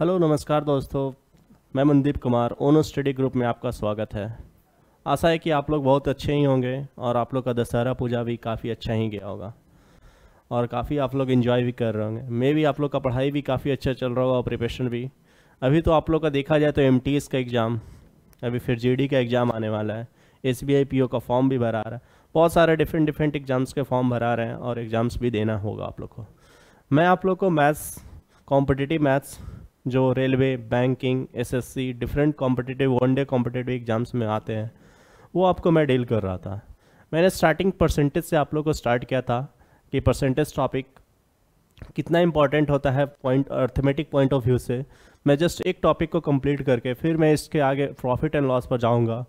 hello नमस्कार दोस्तों मैं मनदीप कुमार ओनो स्टडी ग्रुप में आपका स्वागत है आशा है कि आप लोग बहुत अच्छे ही होंगे और आप लोग का दशहरा पूजा भी काफ़ी अच्छा ही गया होगा और काफ़ी आप लोग इन्जॉय भी कर रहे होंगे मे भी आप लोग का पढ़ाई भी काफ़ी अच्छा चल रहा होगा और प्रिपरेशन भी अभी तो आप लोग का देखा जाए तो एम का एग्ज़ाम अभी फिर जी का एग्ज़ाम आने वाला है एस बी का फॉर्म भी भरा रहा है बहुत सारे डिफरेंट डिफरेंट एग्ज़ाम्स के फॉर्म भरा रहे हैं और एग्ज़ाम्स भी देना होगा आप लोग को मैं आप लोग को मैथ्स कॉम्पिटिटिव मैथ्स जो railway banking SSC different competitive one day competitive exams में आते हैं वो आपको मैं डील कर रहा था मैंने स्टार्टिंग परसेंटेज से आप लोग को स्टार्ट किया था कि परसेंटेज टॉपिक कितना इंपॉर्टेंट होता है point arithmetic point of view से मैं जस्ट एक टॉपिक को कंप्लीट करके फिर मैं इसके आगे प्रॉफिट एंड लॉस पर जाऊंगा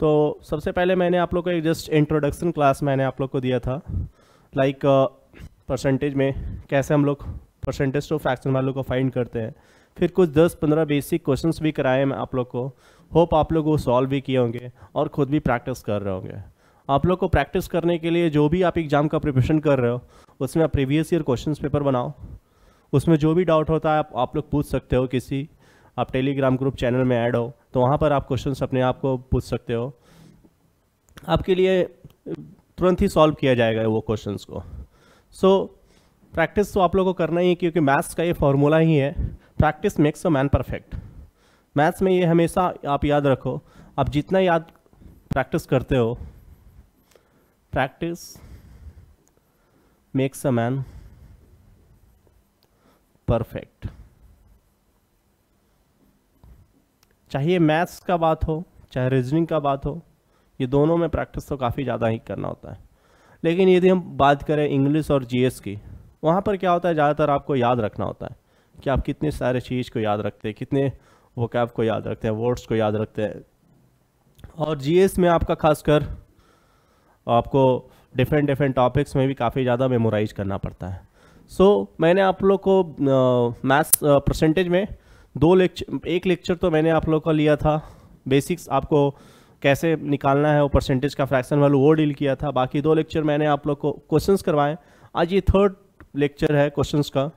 तो सबसे पहले मैंने आप लोग को एक जस्ट इंट्रोडक्शन क्लास मैंने आप लोग को दिया था लाइक like, परसेंटेज uh, में कैसे हम लोग परसेंटेज टू फ्रैक्शन वैल्यू को फाइंड करते हैं फिर कुछ 10-15 बेसिक क्वेश्चंस भी कराए मैं आप लोग को होप आप लोग वो सॉल्व भी किए होंगे और ख़ुद भी प्रैक्टिस कर रहे होंगे आप लोग को प्रैक्टिस करने के लिए जो भी आप एग्ज़ाम का प्रिपरेशन कर रहे हो उसमें आप प्रीवियस ईयर क्वेश्चन पेपर बनाओ उसमें जो भी डाउट होता है आप, आप लोग पूछ सकते हो किसी आप टेलीग्राम ग्रुप चैनल में ऐड हो तो वहाँ पर आप क्वेश्चन अपने आप को पूछ सकते हो आपके लिए तुरंत ही सॉल्व किया जाएगा वो क्वेश्चन को सो so, प्रैक्टिस तो आप लोग को करना ही है क्योंकि मैथ्स का ये फॉर्मूला ही है practice makes a man perfect maths में ये हमेशा आप याद रखो आप जितना याद प्रैक्टिस करते हो practice makes a man perfect चाहे मैथ्स का बात हो चाहे रीजनिंग का बात हो ये दोनों में प्रैक्टिस तो काफ़ी ज़्यादा ही करना होता है लेकिन यदि हम बात करें इंग्लिश और जीएस की वहाँ पर क्या होता है ज़्यादातर आपको याद रखना होता है कि आप कितने सारे चीज़ को याद रखते हैं कितने वोकैब को याद रखते हैं वर्ड्स को याद रखते हैं और जी में आपका खासकर आपको डिफरेंट डिफरेंट टॉपिक्स में भी काफ़ी ज़्यादा मेमोराइज करना पड़ता है सो so, मैंने आप लोग को मैथ्स परसेंटेज में दो लेक्चर एक लेक्चर तो मैंने आप लोग का लिया था बेसिक्स आपको कैसे निकालना है वो परसेंटेज का फ्रैक्शन वैल्यू वो डील किया था बाकी दो लेक्चर मैंने आप लोग को क्वेश्चंस करवाए आज ये थर्ड लेक्चर है क्वेश्चंस का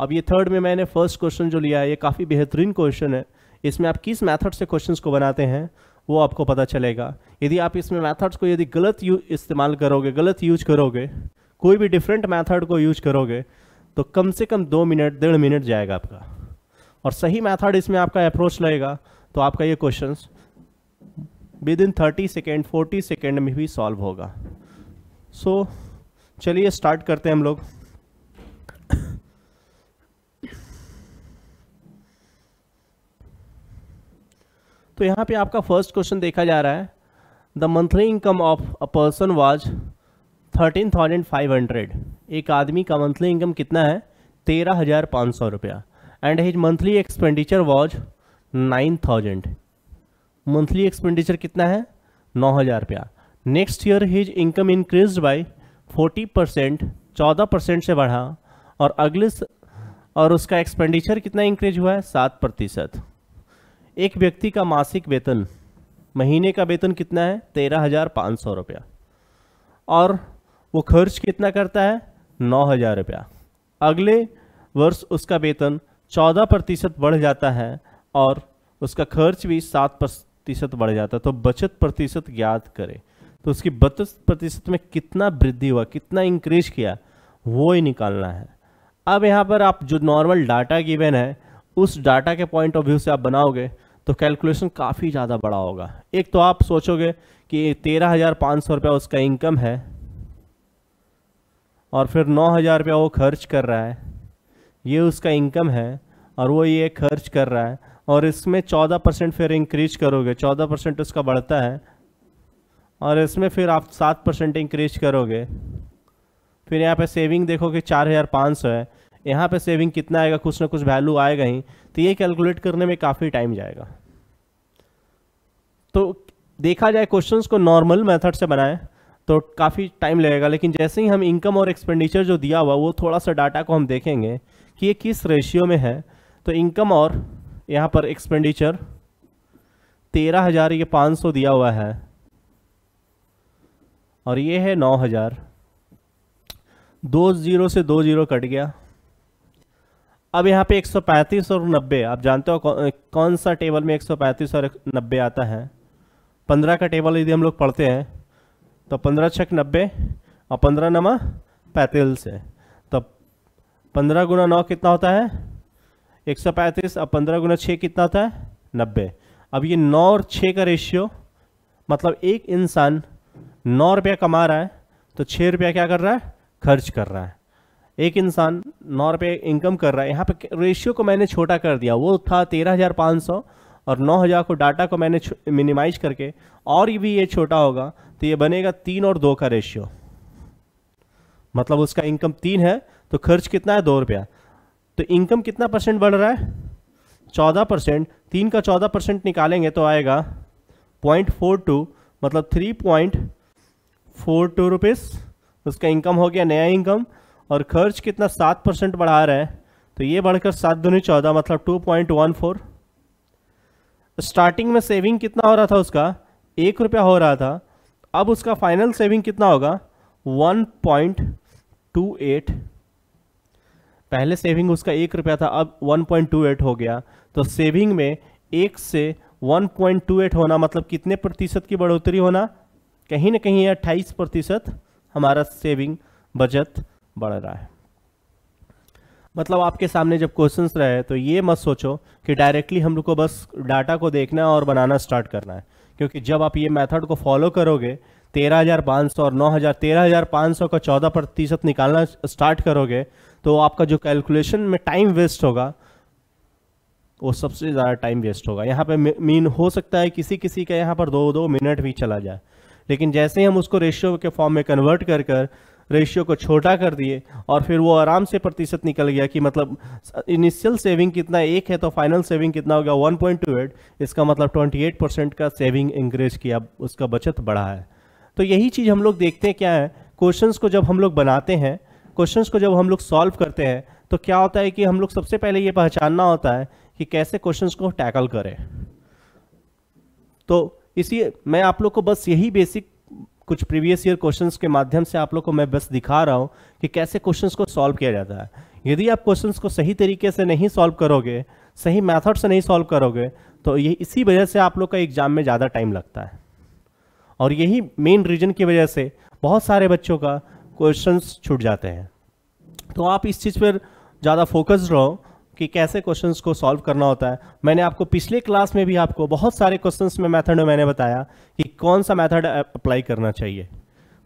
अब ये थर्ड में मैंने फर्स्ट क्वेश्चन जो लिया है ये काफ़ी बेहतरीन क्वेश्चन है इसमें आप किस मैथड से क्वेश्चन को बनाते हैं वो आपको पता चलेगा यदि आप इसमें मैथड्स को यदि गलत इस्तेमाल करोगे गलत यूज करोगे कोई भी डिफरेंट मैथड को यूज करोगे तो कम से कम दो मिनट डेढ़ मिनट जाएगा आपका और सही मैथड इसमें आपका अप्रोच लगेगा तो आपका ये question within thirty second forty second में भी सॉल्व होगा सो so, चलिए स्टार्ट करते हैं हम लोग तो यहाँ पे आपका फर्स्ट क्वेश्चन देखा जा रहा है the monthly income of a person was thirteen thousand five hundred एक आदमी का मंथली इनकम कितना है तेरह हज़ार पाँच सौ रुपया and his monthly expenditure was nine thousand monthly expenditure कितना है नौ हज़ार रुपया next year his income increase by forty percent चौदह परसेंट से बढ़ा और अगले और उसका एक्सपेंडिचर कितना इंक्रीज हुआ है सात प्रतिशत एक व्यक्ति का मासिक वेतन महीने का वेतन कितना है तेरह हज़ार पाँच सौ रुपया और वो खर्च कितना करता है नौ हज़ार रुपया अगले वर्ष उसका वेतन चौदह प्रतिशत बढ़ जाता है और उसका खर्च भी सात प्रतिशत बढ़ जाता है तो बचत प्रतिशत ज्ञात करें तो उसकी बचत प्रतिशत में कितना वृद्धि हुआ कितना इंक्रीज किया वो ही निकालना है अब यहाँ पर आप जो नॉर्मल डाटा गिवेन है उस डाटा के पॉइंट ऑफ व्यू से आप बनाओगे तो कैलकुलेशन काफ़ी ज़्यादा बड़ा होगा एक तो आप सोचोगे कि तेरह हज़ार पाँच सौ रुपया उसका इनकम है और फिर नौ हज़ार रुपया वो खर्च कर रहा है ये उसका इनकम है और वो ये खर्च कर रहा है और इसमें चौदह परसेंट फिर इंक्रीज करोगे चौदह परसेंट उसका बढ़ता है और इसमें फिर आप सात परसेंट इंक्रीज करोगे फिर यहाँ पे सेविंग देखोगे चार हज़ार पाँच सौ है यहाँ पे सेविंग कितना आएगा कुछ ना कुछ वैल्यू आएगा ही तो ये कैलकुलेट करने में काफ़ी टाइम जाएगा तो देखा जाए क्वेश्चंस को नॉर्मल मेथड से बनाएं तो काफ़ी टाइम लगेगा लेकिन जैसे ही हम इनकम और एक्सपेंडिचर जो दिया हुआ वो थोड़ा सा डाटा को हम देखेंगे कि ये किस रेशियो में है तो इनकम और यहाँ पर एक्सपेंडिचर तेरह हज़ार ये पाँच सौ दिया हुआ है और ये है नौ हज़ार दो ज़ीरो से दो ज़ीरो कट गया अब यहाँ पे 135 और 90 आप जानते हो कौन, कौन सा टेबल में 135 और 90 आता है 15 का टेबल यदि हम लोग पढ़ते हैं तो 15 छक 90 और 15 नमा पैंतीस है तो 15 गुना नौ कितना होता है 135 और 15 गुना छः कितना होता है 90 अब ये नौ और छः का रेशियो मतलब एक इंसान नौ रुपया कमा रहा है तो छः रुपया क्या कर रहा है खर्च कर रहा है एक इंसान नौ रुपये इनकम कर रहा है यहाँ पे रेशियो को मैंने छोटा कर दिया वो था तेरह हज़ार पाँच सौ और नौ हज़ार को डाटा को मैंने मिनिमाइज करके और भी ये छोटा होगा तो ये बनेगा तीन और दो का रेशियो मतलब उसका इनकम तीन है तो खर्च कितना है दो रुपया तो इनकम कितना परसेंट बढ़ रहा है चौदह परसेंट तीन का चौदह परसेंट निकालेंगे तो आएगा पॉइंट फोर टू मतलब three point four two rupees उसका इनकम हो गया नया इनकम और खर्च कितना सात परसेंट बढ़ा रहा है तो ये बढ़कर सात दूनी चौदह मतलब two point one four starting में सेविंग कितना हो रहा था उसका एक रुपया हो रहा था अब उसका फाइनल सेविंग कितना होगा वन पॉइंट टू एट पहले सेविंग उसका एक रुपया था अब वन पॉइंट टू एट हो गया तो सेविंग में एक से वन पॉइंट टू एट होना मतलब कितने प्रतिशत की बढ़ोतरी होना कहीं ना कहीं अट्ठाईस प्रतिशत हमारा सेविंग बजट बढ़ रहा है मतलब आपके सामने जब क्वेश्चंस रहे तो ये मत सोचो कि डायरेक्टली हम लोग को बस डाटा को देखना है और बनाना स्टार्ट करना है क्योंकि जब आप ये मेथड को फॉलो करोगे तेरह हज़ार पाँच सौ और नौ हज़ार तेरह हज़ार पाँच सौ का चौदह प्रतिशत निकालना स्टार्ट करोगे तो आपका जो कैलकुलेशन में टाइम वेस्ट होगा वो सबसे ज़्यादा टाइम वेस्ट होगा यहाँ पे मीन हो सकता है किसी किसी का यहाँ पर दो दो मिनट भी चला जाए लेकिन जैसे ही हम उसको रेशियो के फॉर्म में कन्वर्ट कर कर रेशियो को छोटा कर दिए और फिर वो आराम से प्रतिशत निकल गया कि मतलब इनिशियल सेविंग कितना एक है तो फाइनल सेविंग कितना हो गया वन पॉइंट टू एट इसका मतलब ट्वेंटी एट परसेंट का सेविंग इंक्रेज किया उसका बचत बढ़ा है तो यही चीज़ हम लोग देखते हैं क्या है क्वेश्चंस को जब हम लोग बनाते हैं क्वेश्चंस को जब हम लोग सॉल्व करते हैं तो क्या होता है कि हम लोग सबसे पहले ये पहचानना होता है कि कैसे क्वेश्चंस को टैकल करें तो इसी मैं आप लोग को बस यही बेसिक कुछ प्रीवियस ईयर क्वेश्चंस के माध्यम से आप लोग को मैं बस दिखा रहा हूँ कि कैसे क्वेश्चंस को सॉल्व किया जाता है यदि आप क्वेश्चंस को सही तरीके से नहीं सॉल्व करोगे सही मैथड से नहीं सॉल्व करोगे तो ये इसी वजह से आप लोग का एग्ज़ाम में ज़्यादा टाइम लगता है और यही मेन रीजन की वजह से बहुत सारे बच्चों का क्वेश्चन छूट जाते हैं तो आप इस चीज़ पर ज़्यादा फोकस रहो कि कैसे क्वेश्चंस को सॉल्व करना होता है मैंने आपको पिछले क्लास में भी आपको बहुत सारे क्वेश्चंस में मेथड मैंने बताया कि कौन सा मेथड अप्लाई करना चाहिए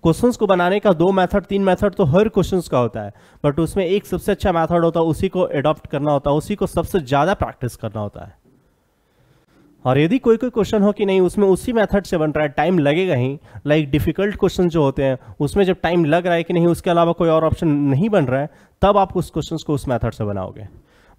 क्वेश्चंस को बनाने का दो मेथड तीन मेथड तो हर क्वेश्चंस का होता है बट उसमें एक सबसे अच्छा मेथड होता है उसी को एडॉप्ट करना होता है उसी को सबसे ज़्यादा प्रैक्टिस करना होता है और यदि कोई कोई क्वेश्चन हो कि नहीं उसमें उसी मेथड से बन रहा है टाइम लगेगा ही लाइक डिफिकल्ट क्वेश्चन जो होते हैं उसमें जब टाइम लग रहा है कि नहीं उसके अलावा कोई और ऑप्शन नहीं बन रहा है तब आप उस क्वेश्चन को उस मेथड से बनाओगे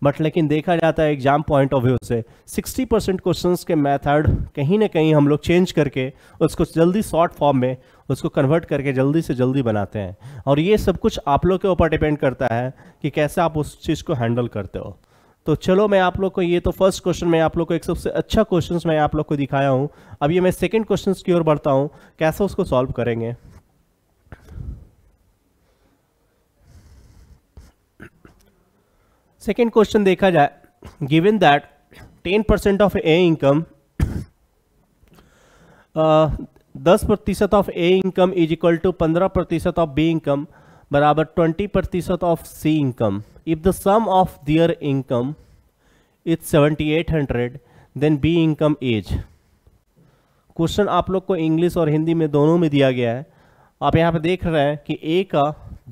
बट लेकिन देखा जाता है एग्जाम पॉइंट ऑफ व्यू से 60 परसेंट क्वेश्चन के मैथड कहीं ना कहीं हम लोग चेंज करके उसको जल्दी शॉर्ट फॉर्म में उसको कन्वर्ट करके जल्दी से जल्दी बनाते हैं और ये सब कुछ आप लोग के ऊपर डिपेंड करता है कि कैसे आप उस चीज़ को हैंडल करते हो तो चलो मैं आप लोग को ये तो फर्स्ट क्वेश्चन मैं आप लोग को एक सबसे अच्छा क्वेश्चन मैं आप लोग को दिखाया हूँ अब ये मैं सेकेंड क्वेश्चन की ओर बढ़ता हूँ कैसे उसको सॉल्व करेंगे सेकेंड क्वेश्चन देखा जाए given that ten percent of A income दस प्रतिशत of A income is equal to पंद्रह प्रतिशत ऑफ बी इनकम बराबर ट्वेंटी प्रतिशत of C income if the sum of their income is seventy eight hundred then B income as question आप लोग को English और हिंदी में दोनों में दिया गया है आप यहाँ पे देख रहे हैं कि ए का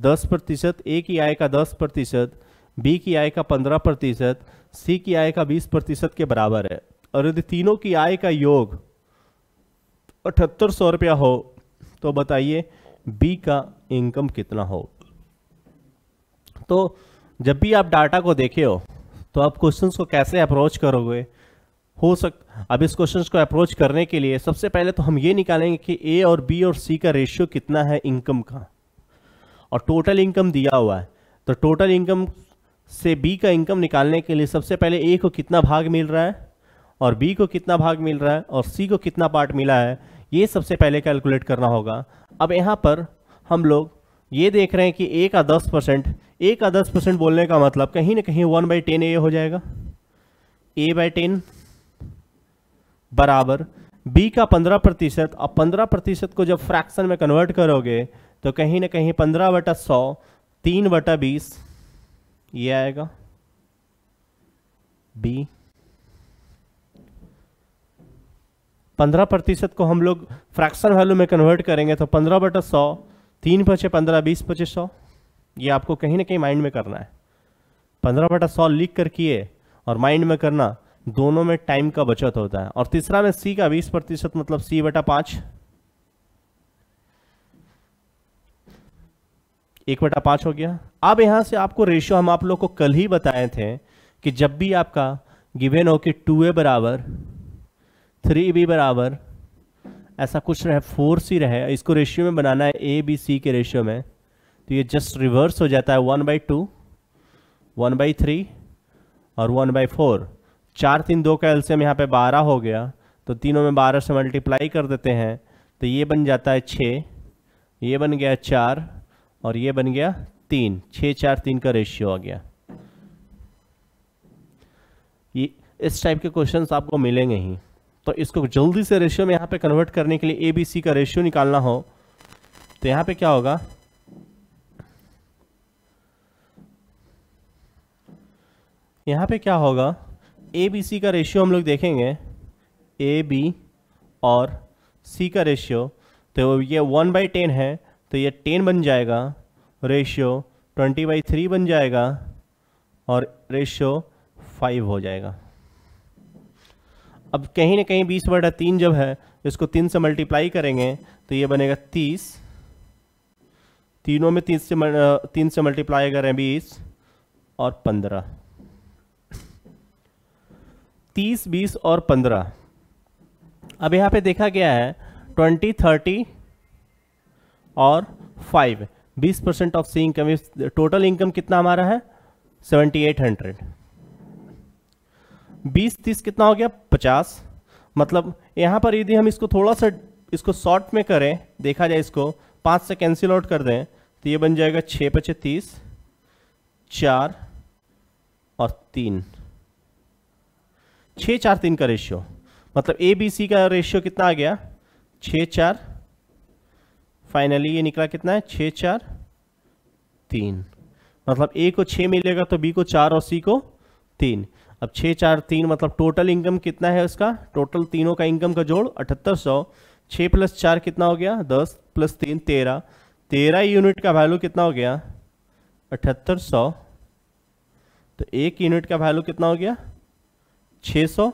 दस प्रतिशत ए की आय का दस प्रतिशत बी की आय का पंद्रह प्रतिशत सी की आय का बीस प्रतिशत के बराबर है और यदि तीनों की आय का योग अठहत्तर सौ रुपया हो तो बताइए बी का इनकम कितना हो तो जब भी आप डाटा को देखे हो तो आप क्वेश्चंस को कैसे अप्रोच करोगे हो सक अब इस क्वेश्चंस को अप्रोच करने के लिए सबसे पहले तो हम ये निकालेंगे कि ए और बी और सी का रेशियो कितना है इनकम का और टोटल इनकम दिया हुआ है तो टोटल इनकम से बी का इनकम निकालने के लिए सबसे पहले ए को कितना भाग मिल रहा है और बी को कितना भाग मिल रहा है और सी को कितना पार्ट मिला है ये सबसे पहले कैलकुलेट करना होगा अब यहाँ पर हम लोग ये देख रहे हैं कि ए का दस परसेंट ए का दस परसेंट बोलने का मतलब कहीं ना कहीं वन बाई टेन ए हो जाएगा ए बाई टेन बराबर बी का पंद्रह प्रतिशत और पंद्रह प्रतिशत को जब फ्रैक्शन में कन्वर्ट करोगे तो कहीं ना कहीं पंद्रह बटा सौ तीन बटा बीस ये आएगा बी पंद्रह प्रतिशत को हम लोग फ्रैक्शन वैल्यू में कन्वर्ट करेंगे तो पंद्रह बटा सौ तीन पचे पंद्रह बीस पचे सौ ये आपको कहीं ना कहीं माइंड में करना है पंद्रह बटा सौ लिख कर किए और माइंड में करना दोनों में टाइम का बचत होता है और तीसरा में सी का बीस प्रतिशत मतलब सी बटा पाँच एक बटा पाँच हो गया अब यहाँ से आपको रेशियो हम आप लोग को कल ही बताए थे कि जब भी आपका गिवेन हो कि टू ए बराबर थ्री बी बराबर ऐसा कुछ रहे फोर सी रहे इसको रेशियो में बनाना है ए बी सी के रेशियो में तो ये जस्ट रिवर्स हो जाता है one by two one by three और वन बाई फोर चार तीन दो का एल्सियम यहाँ पे बारह हो गया तो तीनों में बारह से मल्टीप्लाई कर देते हैं तो ये बन जाता है छः ये बन गया चार और ये बन गया तीन छः चार तीन का रेशियो आ गया ये इस टाइप के क्वेश्चन आपको मिलेंगे ही तो इसको जल्दी से रेशियो में यहाँ पे कन्वर्ट करने के लिए ए बी सी का रेशियो निकालना हो तो यहाँ पे क्या होगा यहाँ पे क्या होगा ए बी सी का रेशियो हम लोग देखेंगे ए बी और सी का रेशियो तो ये वन बाई टेन है तो ये टेन बन जाएगा रेशियो ट्वेंटी बाई थ्री बन जाएगा और रेशियो फाइव हो जाएगा अब कहीं ना कहीं बीस बटा तीन जब है इसको तीन से मल्टीप्लाई करेंगे तो ये बनेगा तीस तीनों में तीन से तीन से मल्टीप्लाई करें बीस और पंद्रह तीस बीस और पंद्रह अब यहाँ पे देखा गया है ट्वेंटी थर्टी और फाइव बीस percent of C income total income कितना हमारा है सेवेंटी एट हंड्रेड बीस तीस कितना हो गया पचास मतलब यहां पर यदि हम इसको थोड़ा सा इसको शॉर्ट में करें देखा जाए इसको पांच से कैंसिल आउट कर दें तो ये बन जाएगा छ पचे तीस चार और तीन छ चार तीन का रेशियो मतलब ए बी सी का रेशियो कितना आ गया छः चार फाइनली ये निकला कितना है छः चार तीन मतलब ए को छः मिलेगा तो बी को चार और सी को तीन अब छ चार तीन मतलब टोटल इनकम कितना है उसका टोटल तीनों का इनकम का जोड़ अठहत्तर सौ छः प्लस चार कितना हो गया दस प्लस तीन तेरह तेरह यूनिट का वैल्यू कितना हो गया अठहत्तर सौ तो एक यूनिट का वैल्यू कितना हो गया छ सौ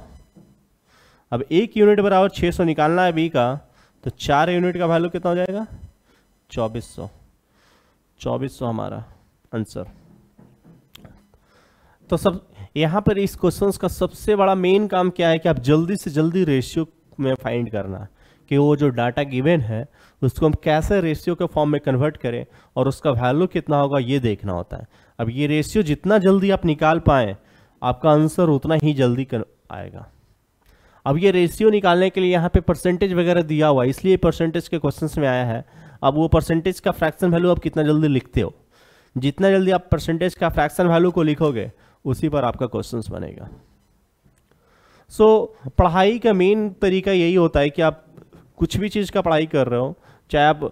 अब एक यूनिट बराबर छः सौ निकालना है बी का तो चार यूनिट का वैल्यू कितना हो जाएगा चौबीस सौ चौबीस सौ हमारा आंसर तो सब यहां पर इस क्वेश्चन का सबसे बड़ा मेन काम क्या है कि आप जल्दी से जल्दी रेशियो में फाइंड करना कि वो जो डाटा गिवन है उसको हम कैसे रेशियो के फॉर्म में कन्वर्ट करें और उसका वैल्यू कितना होगा ये देखना होता है अब ये रेशियो जितना जल्दी आप निकाल पाए आपका आंसर उतना ही जल्दी कर आएगा अब ये रेशियो निकालने के लिए यहाँ पे परसेंटेज वगैरह दिया हुआ है इसलिए परसेंटेज के क्वेश्चन में आया है अब वो परसेंटेज का फ्रैक्शन वैल्यू आप कितना जल्दी लिखते हो जितना जल्दी आप परसेंटेज का फ्रैक्शन वैल्यू को लिखोगे उसी पर आपका क्वेश्चन बनेगा सो so, पढ़ाई का मेन तरीका यही होता है कि आप कुछ भी चीज़ का पढ़ाई कर रहे हो चाहे आप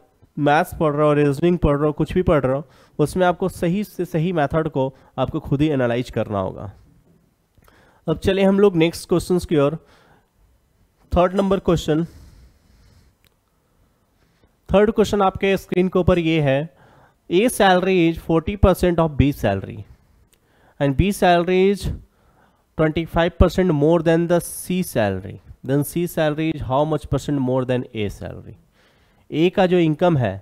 मैथ्स पढ़ रहे हो रीजनिंग पढ़ रहे हो कुछ भी पढ़ रहे हो उसमें आपको सही से सही मेथड को आपको खुद ही एनालाइज करना होगा अब चले हम लोग नेक्स्ट क्वेश्चन की ओर third number question third question आपके स्क्रीन के ऊपर ये है A salary is 40 percent of B salary and B salary is 25 percent more than the C salary then C salary is how much percent more than A salary A का जो income है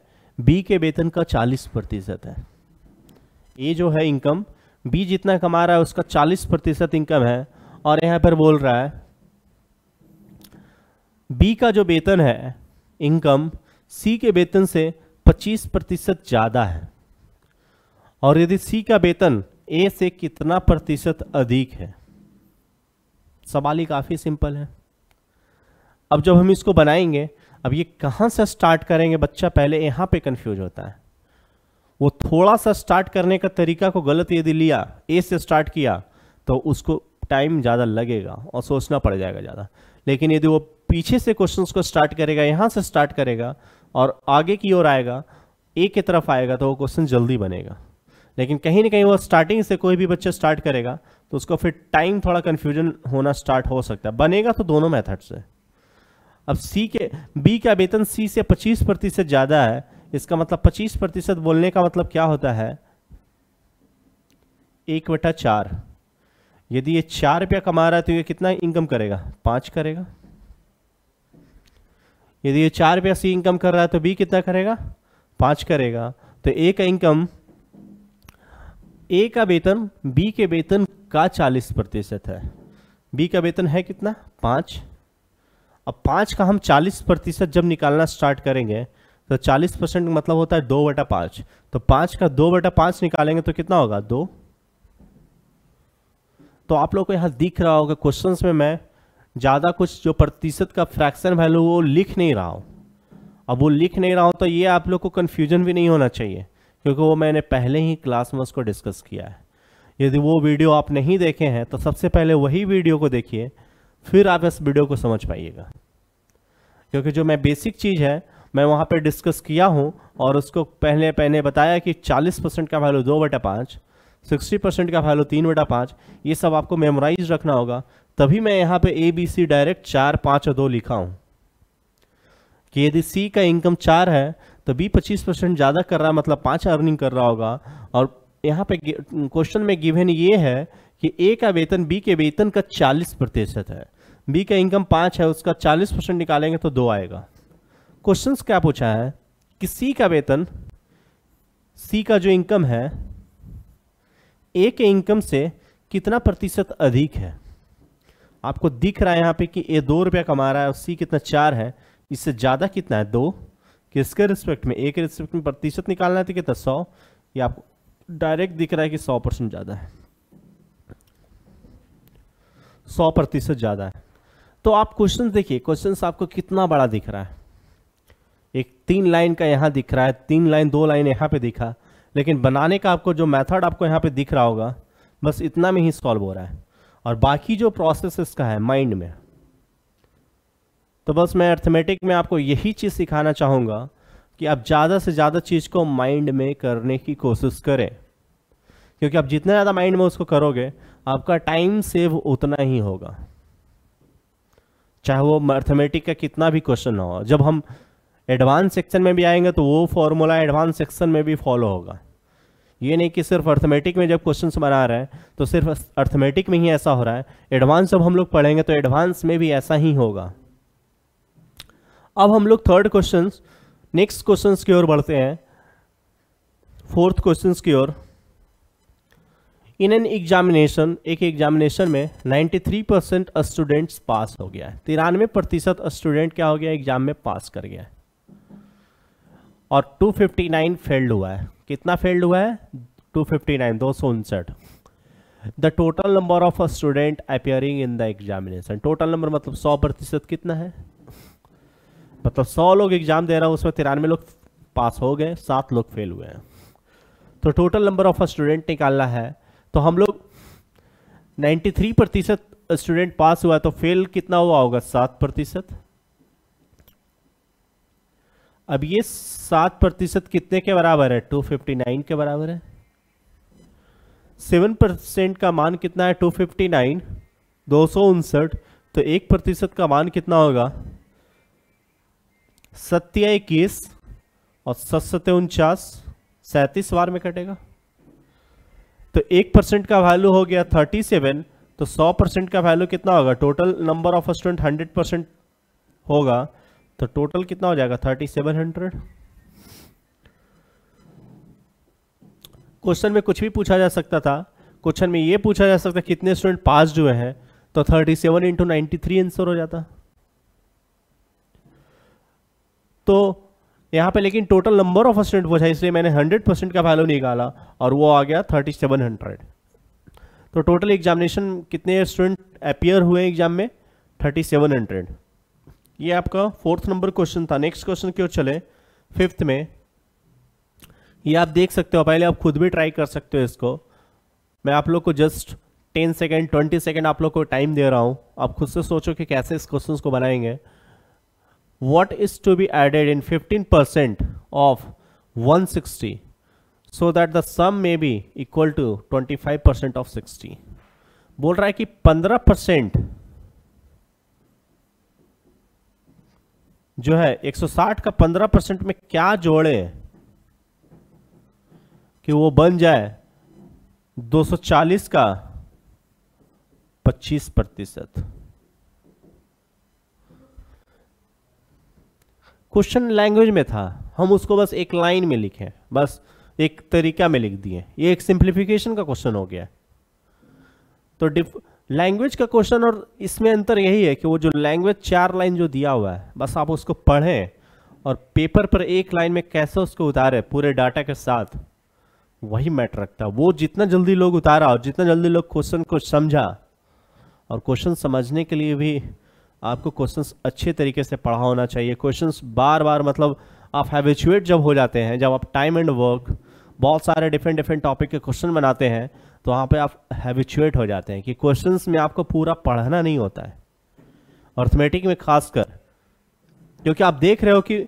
B के वेतन का 40 प्रतिशत है ए जो है इनकम बी जितना कमा रहा है उसका 40 प्रतिशत इनकम है और यहाँ पर बोल रहा है बी का जो वेतन है इनकम सी के वेतन से 25 प्रतिशत ज़्यादा है और यदि सी का वेतन ए से कितना प्रतिशत अधिक है सवाल ही काफ़ी सिंपल है अब जब हम इसको बनाएंगे अब ये कहाँ से स्टार्ट करेंगे बच्चा पहले यहाँ पे कंफ्यूज होता है वो थोड़ा सा स्टार्ट करने का तरीका को गलत यदि लिया ए से स्टार्ट किया तो उसको टाइम ज़्यादा लगेगा और सोचना पड़ जाएगा ज़्यादा लेकिन यदि वो पीछे से क्वेश्चंस को स्टार्ट करेगा यहाँ से स्टार्ट करेगा और आगे की ओर आएगा ए की तरफ आएगा तो वो क्वेश्चन जल्दी बनेगा लेकिन कहीं ना कहीं वो स्टार्टिंग से कोई भी बच्चा स्टार्ट करेगा तो उसको फिर टाइम थोड़ा कन्फ्यूजन होना स्टार्ट हो सकता है बनेगा तो दोनों मैथड से अब सी के बी का वेतन सी से पच्चीस प्रतिशत ज़्यादा है इसका मतलब पच्चीस प्रतिशत बोलने का मतलब क्या होता है एक बटा चार यदि ये चार रुपया कमा रहा है तो ये कितना इनकम करेगा पाँच करेगा यदि ये चार रुपया सी इनकम कर रहा है तो बी कितना करेगा पांच करेगा तो ए का इनकम ए का वेतन बी के वेतन का चालीस प्रतिशत है बी का वेतन है कितना पांच अब पांच का हम चालीस प्रतिशत जब निकालना स्टार्ट करेंगे तो चालीस परसेंट मतलब होता है दो बटा पांच तो पांच का दो बटा पांच निकालेंगे तो कितना होगा दो तो आप लोग को यहां दिख रहा होगा क्वेश्चन में मैं ज़्यादा कुछ जो प्रतिशत का फ्रैक्शन वैल्यू वो लिख नहीं रहा हो अब वो लिख नहीं रहा हूँ तो ये आप लोग को कन्फ्यूजन भी नहीं होना चाहिए क्योंकि वो मैंने पहले ही क्लास में उसको डिस्कस किया है यदि वो वीडियो आप नहीं देखे हैं तो सबसे पहले वही वीडियो को देखिए फिर आप इस वीडियो को समझ पाइएगा क्योंकि जो मैं बेसिक चीज़ है मैं वहाँ पर डिस्कस किया हूँ और उसको पहले पहले बताया कि 40 परसेंट का वैल्यू दो बटा पाँच सिक्सटी परसेंट का वैल्यू तीन बटा पाँच ये सब आपको मेमोराइज रखना होगा तभी मैं यहां पे ए बी सी डायरेक्ट चार पांच और दो लिखा हूं कि यदि सी का इनकम चार है तो बी पच्चीस परसेंट ज़्यादा कर रहा है मतलब पांच अर्निंग कर रहा होगा और यहाँ पे क्वेश्चन में गिवन ये है कि ए का वेतन बी के वेतन का चालीस प्रतिशत है बी का इनकम पांच है उसका चालीस परसेंट निकालेंगे तो दो आएगा क्वेश्चन क्या पूछा है कि सी का वेतन सी का जो इनकम है ए के इनकम से कितना प्रतिशत अधिक है आपको दिख रहा है यहाँ पे कि ए दो रुपया कमा रहा है और सी कितना चार है इससे ज़्यादा कितना है दो किसके रिस्पेक्ट में ए के रिस्पेक्ट में प्रतिशत निकालना है तो कितना सौ ये आपको डायरेक्ट दिख रहा है कि सौ परसेंट ज़्यादा है सौ प्रतिशत ज़्यादा है तो आप क्वेश्चन देखिए क्वेश्चन आपको कितना बड़ा दिख रहा है एक तीन लाइन का यहाँ दिख रहा है तीन लाइन दो लाइन यहाँ पे दिखा लेकिन बनाने का आपको जो मेथड आपको यहाँ पे दिख रहा होगा बस इतना में ही सॉल्व हो रहा है और बाकी जो प्रोसेस इसका है माइंड में तो बस मैं अर्थमेटिक में आपको यही चीज़ सिखाना चाहूंगा कि आप ज़्यादा से ज़्यादा चीज़ को माइंड में करने की कोशिश करें क्योंकि आप जितना ज़्यादा माइंड में उसको करोगे आपका टाइम सेव उतना ही होगा चाहे वो मैथमेटिक का कितना भी क्वेश्चन हो जब हम एडवांस सेक्शन में भी आएंगे तो वो फॉर्मूला एडवांस सेक्शन में भी फॉलो होगा ये नहीं कि सिर्फ अर्थमेटिक में जब क्वेश्चन हमारा आ रहा है तो सिर्फ अर्थमेटिक में ही ऐसा हो रहा है एडवांस जब हम लोग पढ़ेंगे तो एडवांस में भी ऐसा ही होगा अब हम लोग थर्ड क्वेश्चन नेक्स्ट क्वेश्चन की ओर बढ़ते हैं फोर्थ क्वेश्चन की ओर इन एन एग्जामिनेशन एक एग्जामिनेशन में 93 परसेंट स्टूडेंट्स पास हो गया है तिरानवे प्रतिशत स्टूडेंट क्या हो गया एग्जाम में पास कर गया है और 259 फेल्ड हुआ है कितना फेल्ड हुआ है टू फिफ्टी नाइन दो सौ उनसठ the total number of a student appearing in the examination total number मतलब सौ प्रतिशत कितना है मतलब सौ लोग एग्जाम दे रहा हूँ उसमें तिरानवे लोग पास हो गए सात लोग फेल हुए हैं तो total number of a student निकालना है तो हम लोग 93 प्रतिशत स्टूडेंट पास हुआ तो फेल कितना हुआ होगा सात प्रतिशत अब ये सात प्रतिशत कितने के बराबर है टू फिफ्टी नाइन के बराबर है सेवन परसेंट का मान कितना है टू फिफ्टी नाइन दो सौ उनसठ तो एक प्रतिशत का मान कितना होगा सत्य इक्कीस और सत सत्य उनचास सैतीस बार में कटेगा तो एक परसेंट का वैल्यू हो गया थर्टी सेवन तो सौ परसेंट का वैल्यू कितना होगा total number of student hundred percent होगा तो टोटल कितना हो जाएगा थर्टी सेवन हंड्रेड क्वेश्चन में कुछ भी पूछा जा सकता था क्वेश्चन में ये पूछा जा सकता कितने स्टूडेंट पास हुए हैं तो thirty seven into ninety three answer हो जाता तो यहां पे लेकिन टोटल नंबर ऑफ स्टूडेंट पूछा इसलिए मैंने हंड्रेड परसेंट का वैल्यू निकाला और वो आ गया थर्टी सेवन हंड्रेड तो टोटल एग्जामिनेशन कितने स्टूडेंट अपियर हुए एग्जाम में थर्टी सेवन हंड्रेड ये आपका फोर्थ नंबर क्वेश्चन था नेक्स्ट क्वेश्चन क्यों चले फिफ्थ में ये आप देख सकते हो पहले आप खुद भी ट्राई कर सकते हो इसको मैं आप लोग को just ten second twenty second आप लोग को टाइम दे रहा हूँ आप खुद से सोचो कि कैसे इस क्वेश्चन को बनाएंगे what is to be added in fifteen percent of one sixty so that the sum may be equal to twenty five percent of sixty बोल रहा है कि पंद्रह परसेंट जो है 160 का 15 परसेंट में क्या जोड़े कि वो बन जाए 240 का 25 प्रतिशत क्वेश्चन लैंग्वेज में था हम उसको बस एक लाइन में लिखे बस एक तरीका में लिख दिए ये एक सिंप्लीफिकेशन का क्वेश्चन हो गया तो डिफ लैंग्वेज का क्वेश्चन और इसमें अंतर यही है कि वो जो लैंग्वेज चार लाइन जो दिया हुआ है बस आप उसको पढ़ें और पेपर पर एक लाइन में कैसे उसको उतारे पूरे डाटा के साथ वही मैटर रखता है वो जितना जल्दी लोग उतारा और जितना जल्दी लोग क्वेश्चन को समझा और क्वेश्चन समझने के लिए भी आपको क्वेश्चंस अच्छे तरीके से पढ़ा होना चाहिए क्वेश्चंस बार बार मतलब आप हैबिचुएट जब हो जाते हैं जब आप टाइम एंड वर्क बहुत सारे डिफरेंट डिफरेंट टॉपिक के क्वेश्चन बनाते हैं तो वहाँ पे आप हैबिचुएट हो जाते हैं कि क्वेश्चंस में आपको पूरा पढ़ना नहीं होता है अर्थमेटिक में खासकर क्योंकि आप देख रहे हो कि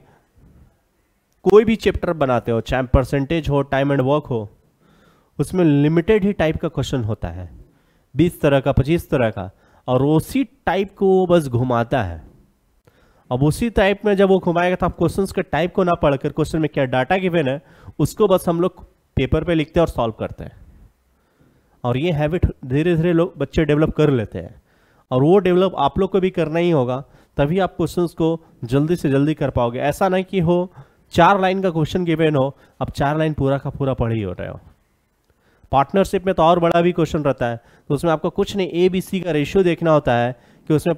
कोई भी चैप्टर बनाते हो चाहे परसेंटेज हो टाइम एंड वर्क हो उसमें लिमिटेड ही टाइप का क्वेश्चन होता है बीस तरह का पच्चीस तरह का और उसी टाइप को वो बस घुमाता है अब उसी टाइप में जब वो घुमाएगा तो आप क्वेश्चंस के टाइप को ना पढ़कर क्वेश्चन में क्या डाटा गिवेन है उसको बस हम लोग पेपर पे लिखते हैं और सॉल्व करते हैं और ये हैबिट धीरे धीरे लोग बच्चे डेवलप कर लेते हैं और वो डेवलप आप लोग को भी करना ही होगा तभी आप क्वेश्चंस को जल्दी से जल्दी कर पाओगे ऐसा नहीं कि हो चार लाइन का क्वेश्चन गिवेन हो अब चार लाइन पूरा का पूरा पढ़ ही हो रहे हो पार्टनरशिप में तो और बड़ा भी क्वेश्चन रहता है तो उसमें आपको कुछ नहीं ए बी सी का रेशियो देखना होता है कि उसमें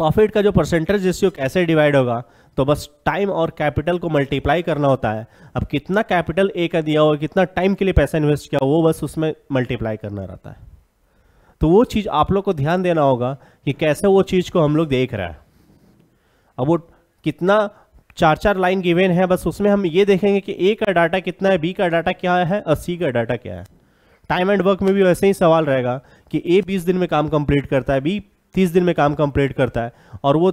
प्रॉफिट का जो परसेंटेज रेशियो कैसे डिवाइड होगा तो बस टाइम और कैपिटल को मल्टीप्लाई करना होता है अब कितना कैपिटल ए का दिया हुआ कितना टाइम के लिए पैसा इन्वेस्ट किया वो बस उसमें मल्टीप्लाई करना रहता है तो वो चीज़ आप लोग को ध्यान देना होगा कि कैसे वो चीज़ को हम लोग देख रहे हैं अब वो कितना चार चार लाइन गिवेन है बस उसमें हम ये देखेंगे कि ए का डाटा कितना है बी का डाटा क्या है और सी का डाटा क्या है टाइम एंड वर्क में भी वैसे ही सवाल रहेगा कि ए बीस दिन में काम कंप्लीट करता है बी तीस दिन में काम कंप्लीट करता है और वो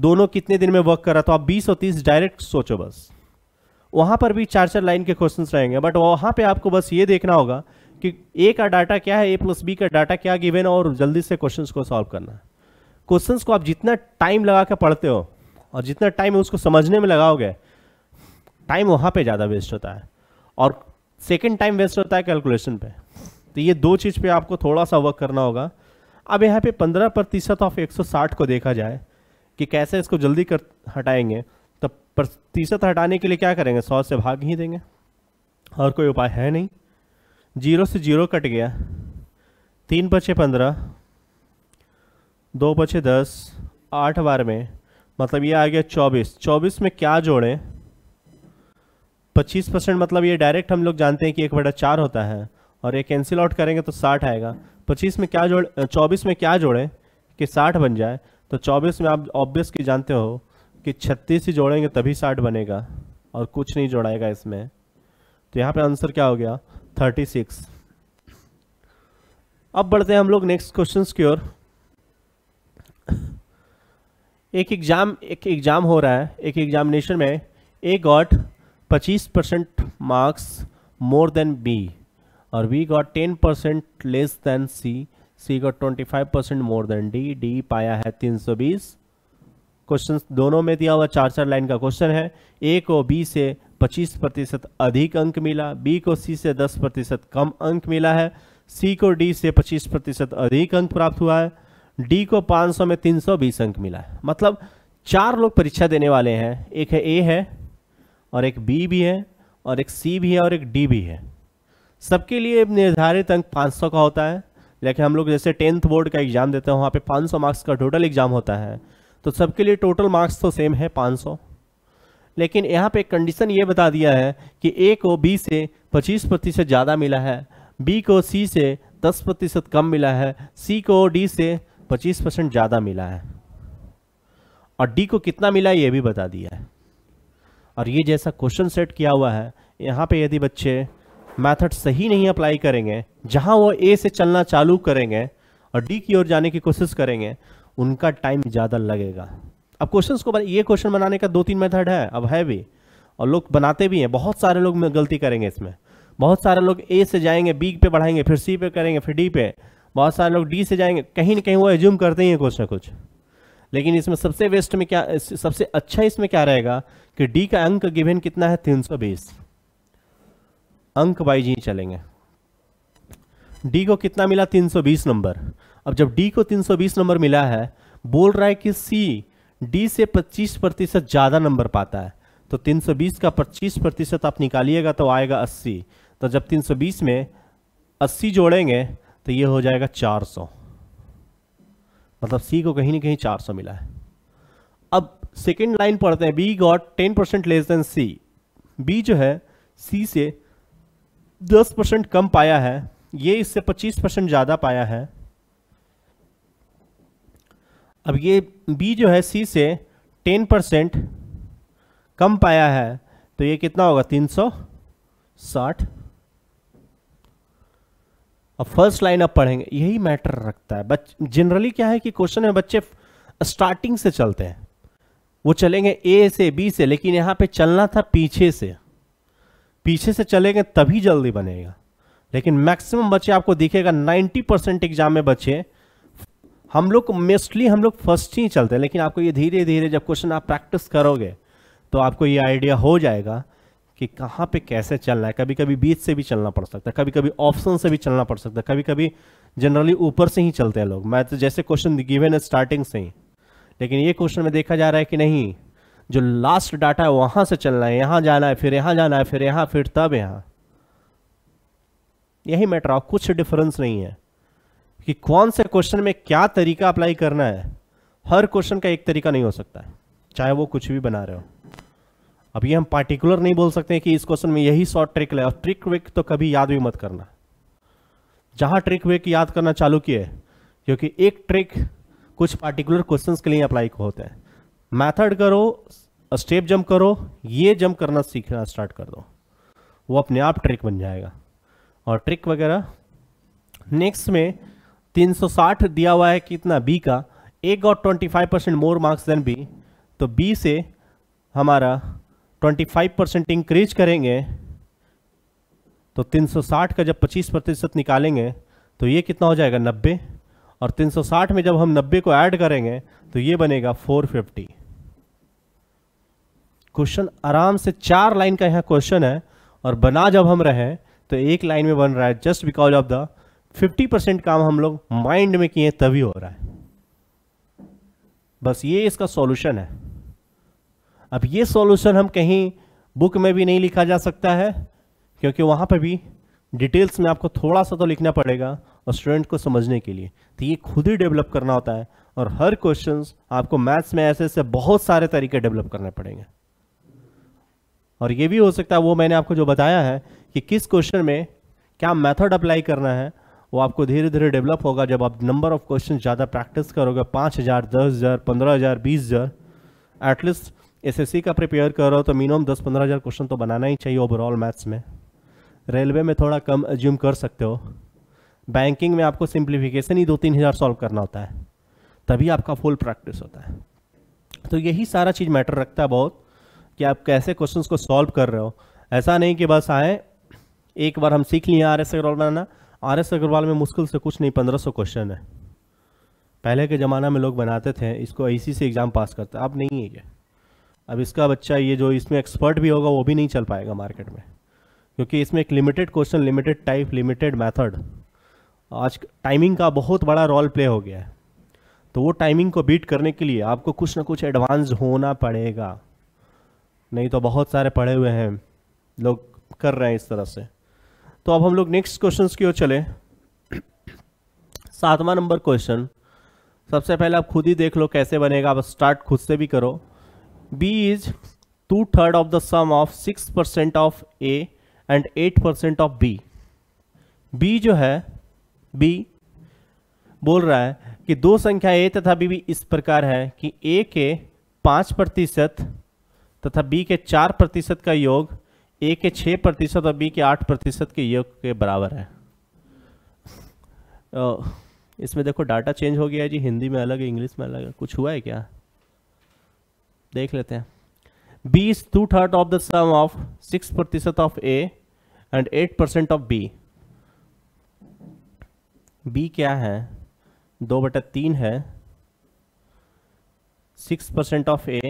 दोनों कितने दिन में वर्क कर रहा तो आप 20 और 30 डायरेक्ट सोचो बस वहां पर भी चार चार लाइन के क्वेश्चन रहेंगे बट वहां पे आपको बस ये देखना होगा कि ए का डाटा क्या है ए प्लस बी का डाटा क्या गिवेन और जल्दी से क्वेश्चन को सॉल्व करना क्वेश्चन को आप जितना टाइम लगा कर पढ़ते हो और जितना टाइम उसको समझने में लगाओगे टाइम वहाँ पे ज़्यादा वेस्ट होता है और सेकेंड टाइम वेस्ट होता है कैलकुलेशन पे तो ये दो चीज़ पे आपको थोड़ा सा वर्क करना होगा अब यहाँ पे पंद्रह प्रतिशत ऑफ 160 को देखा जाए कि कैसे इसको जल्दी कर हटाएंगे तो प्रतिशत हटाने के लिए क्या करेंगे सौ से भाग ही देंगे और कोई उपाय है नहीं जीरो से जीरो कट गया तीन पचे पंद्रह दो पचे दस आठ बार में मतलब ये आ गया चौबीस चौबीस में क्या जोड़ें पच्चीस परसेंट मतलब ये डायरेक्ट हम लोग जानते हैं कि एक बटा चार होता है और ये कैंसिल आउट करेंगे तो साठ आएगा पच्चीस में क्या जोड़ चौबीस में क्या जोड़ें कि साठ बन जाए तो 24 में आप ऑब्वियस की जानते हो कि 36 ही जोड़ेंगे तभी 60 बनेगा और कुछ नहीं जोड़ाएगा इसमें तो यहाँ पे आंसर क्या हो गया 36 अब बढ़ते हैं हम लोग नेक्स्ट क्वेश्चन की ओर एक एग्ज़ाम एक एग्ज़ाम हो रहा है एक एग्जामिनेशन में A got 25 percent marks more than B और B got 10 percent less than C C का 25 percent more than D D पाया है 320 क्वेश्चन दोनों में दिया हुआ चार चार लाइन का क्वेश्चन है ए को बी से 25 प्रतिशत अधिक अंक मिला बी को सी से 10 प्रतिशत कम अंक मिला है सी को डी से 25 प्रतिशत अधिक अंक प्राप्त हुआ है डी को 500 में 320 अंक मिला है मतलब चार लोग परीक्षा देने वाले हैं एक है ए है और एक बी भी है और एक सी भी है और एक डी भी है सबके लिए निर्धारित अंक 500 का होता है लेकिन हम लोग जैसे टेंथ बोर्ड का एग्ज़ाम देते हैं वहाँ पे 500 मार्क्स का टोटल एग्ज़ाम होता है तो सबके लिए टोटल मार्क्स तो सेम है 500 लेकिन यहाँ पे कंडीशन ये बता दिया है कि ए को बी से 25 प्रतिशत ज़्यादा मिला है बी को सी से 10 प्रतिशत कम मिला है सी को डी से 25 परसेंट ज़्यादा मिला है और डी को कितना मिला ये भी बता दिया है और ये जैसा क्वेश्चन सेट किया हुआ है यहाँ पर यदि बच्चे मैथड सही नहीं अप्लाई करेंगे जहां वो ए से चलना चालू करेंगे और डी की ओर जाने की कोशिश करेंगे उनका टाइम ज़्यादा लगेगा अब क्वेश्चंस को ये क्वेश्चन बनाने का दो तीन मेथड है अब है भी और लोग बनाते भी हैं बहुत सारे लोग गलती करेंगे इसमें बहुत सारे लोग ए से जाएंगे बी पे बढ़ाएंगे फिर सी पे करेंगे फिर डी पे बहुत सारे लोग डी से जाएंगे कहीं ना कहीं वो एज्यूम करते ही हैं कुछ ना कुछ लेकिन इसमें सबसे वेस्ट में क्या सबसे अच्छा इसमें क्या रहेगा कि डी का अंक गिवेन कितना है तीन अंक वाइज ही चलेंगे डी को कितना मिला 320 नंबर अब जब डी को 320 नंबर मिला है बोल रहा है कि सी डी से 25 प्रतिशत ज़्यादा नंबर पाता है तो 320 का 25 प्रतिशत आप निकालिएगा तो आएगा 80 तो जब 320 में 80 जोड़ेंगे तो ये हो जाएगा 400 मतलब सी को कहीं ना कहीं 400 मिला है अब सेकेंड लाइन पढ़ते हैं B got ten percent less than C B जो है सी से 10 परसेंट कम पाया है ये इससे 25 परसेंट ज़्यादा पाया है अब ये बी जो है सी से 10 परसेंट कम पाया है तो ये कितना होगा 360 अब फर्स्ट लाइन अप पढ़ेंगे यही मैटर रखता है बच जनरली क्या है कि क्वेश्चन में बच्चे स्टार्टिंग से चलते हैं वो चलेंगे ए से बी से लेकिन यहाँ पे चलना था पीछे से पीछे से चलेंगे तभी जल्दी बनेगा लेकिन मैक्सिमम बच्चे आपको दिखेगा 90 परसेंट एग्जाम में बच्चे हम लोग मोस्टली हम लोग फर्स्ट ही चलते हैं लेकिन आपको ये धीरे धीरे जब क्वेश्चन आप प्रैक्टिस करोगे तो आपको ये आइडिया हो जाएगा कि कहाँ पे कैसे चलना है कभी कभी बीच से भी चलना पड़ सकता है कभी कभी ऑप्शन से भी चलना पड़ सकता है कभी कभी जनरली ऊपर से ही चलते हैं लोग मैं तो जैसे क्वेश्चन गिवेन है स्टार्टिंग से ही लेकिन ये क्वेश्चन में देखा जा रहा है कि नहीं जो लास्ट डाटा है वहाँ से चलना है यहाँ जाना है फिर यहाँ जाना है फिर यहाँ फिर तब यहाँ यही मैटर है कुछ डिफरेंस नहीं है कि कौन से क्वेश्चन में क्या तरीका अप्लाई करना है हर क्वेश्चन का एक तरीका नहीं हो सकता है चाहे वो कुछ भी बना रहे हो अब ये हम पार्टिकुलर नहीं बोल सकते कि इस क्वेश्चन में यही शॉर्ट ट्रिक ले और ट्रिक विक तो कभी याद भी मत करना जहां ट्रिक विक याद करना चालू किए क्योंकि एक ट्रिक कुछ पार्टिकुलर क्वेश्चन के लिए अप्लाई होते हैं मैथड करो स्टेप जम्प करो ये जम्प करना सीखना स्टार्ट कर दो वो अपने आप ट्रिक बन जाएगा और ट्रिक वगैरह नेक्स्ट में 360 दिया हुआ है कितना बी का A got 25 percent more marks than B तो बी से हमारा 25 परसेंट इंक्रीज करेंगे तो 360 का जब 25 प्रतिशत निकालेंगे तो ये कितना हो जाएगा 90 और 360 में जब हम 90 को ऐड करेंगे तो ये बनेगा 450 क्वेश्चन आराम से चार लाइन का यहाँ क्वेश्चन है और बना जब हम रहे तो एक लाइन में बन रहा है just because of the 50 percent काम हम लोग माइंड में किए तभी हो रहा है बस ये इसका सॉल्यूशन है अब ये सॉल्यूशन हम कहीं बुक में भी नहीं लिखा जा सकता है क्योंकि वहां पर भी डिटेल्स में आपको थोड़ा सा तो लिखना पड़ेगा और स्टूडेंट को समझने के लिए तो ये खुद ही डेवलप करना होता है और हर क्वेश्चन आपको मैथ्स में ऐसे ऐसे बहुत सारे तरीके डेवलप करने पड़ेंगे और ये भी हो सकता है वो मैंने आपको जो बताया है कि किस क्वेश्चन में क्या मेथड अप्लाई करना है वो आपको धीरे धीरे डेवलप होगा जब आप नंबर ऑफ क्वेश्चन ज़्यादा प्रैक्टिस करोगे पाँच हज़ार दस हज़ार पंद्रह हज़ार बीस हज़ार एटलीस्ट एस का प्रिपेयर कर रहे हो तो मिनिमम दस पंद्रह हज़ार क्वेश्चन तो बनाना ही चाहिए ओवरऑल मैथ्स में रेलवे में थोड़ा कम एज्यूम कर सकते हो बैंकिंग में आपको सिंप्लीफिकेशन ही दो तीन हज़ार सॉल्व करना होता है तभी आपका फुल प्रैक्टिस होता है तो यही सारा चीज़ मैटर रखता है बहुत कि आप कैसे क्वेश्चंस को सॉल्व कर रहे हो ऐसा नहीं कि बस आए एक बार हम सीख लिए आर एस अग्रवाल बनाना आर एस अग्रवाल में मुश्किल से कुछ नहीं पंद्रह सौ क्वेश्चन है पहले के ज़माना में लोग बनाते थे इसको ऐसी से एग्ज़ाम पास करते अब नहीं है ये अब इसका बच्चा ये जो इसमें एक्सपर्ट भी होगा वो भी नहीं चल पाएगा मार्केट में क्योंकि इसमें एक limited question limited type limited method आज टाइमिंग का बहुत बड़ा रोल प्ले हो गया है तो वो टाइमिंग को बीट करने के लिए आपको कुछ ना कुछ एडवांस होना पड़ेगा नहीं तो बहुत सारे पढ़े हुए हैं लोग कर रहे हैं इस तरह से तो अब हम लोग नेक्स्ट क्वेश्चन की ओर चले सातवां नंबर क्वेश्चन सबसे पहले आप खुद ही देख लो कैसे बनेगा आप स्टार्ट खुद से भी करो B is two third of the sum of six percent of A and eight percent of B B जो है बी बोल रहा है कि दो संख्या ए तथा बी भी इस प्रकार है कि ए के पांच प्रतिशत तथा बी के चार प्रतिशत का योग ए के छः प्रतिशत और बी के आठ प्रतिशत के योग के बराबर है इसमें देखो डाटा चेंज हो गया है जी हिंदी में अलग है इंग्लिश में अलग है कुछ हुआ है क्या देख लेते हैं B is two third of the sum of six प्रतिशत of A and eight percent of B B क्या है दो बटा तीन है six percent of A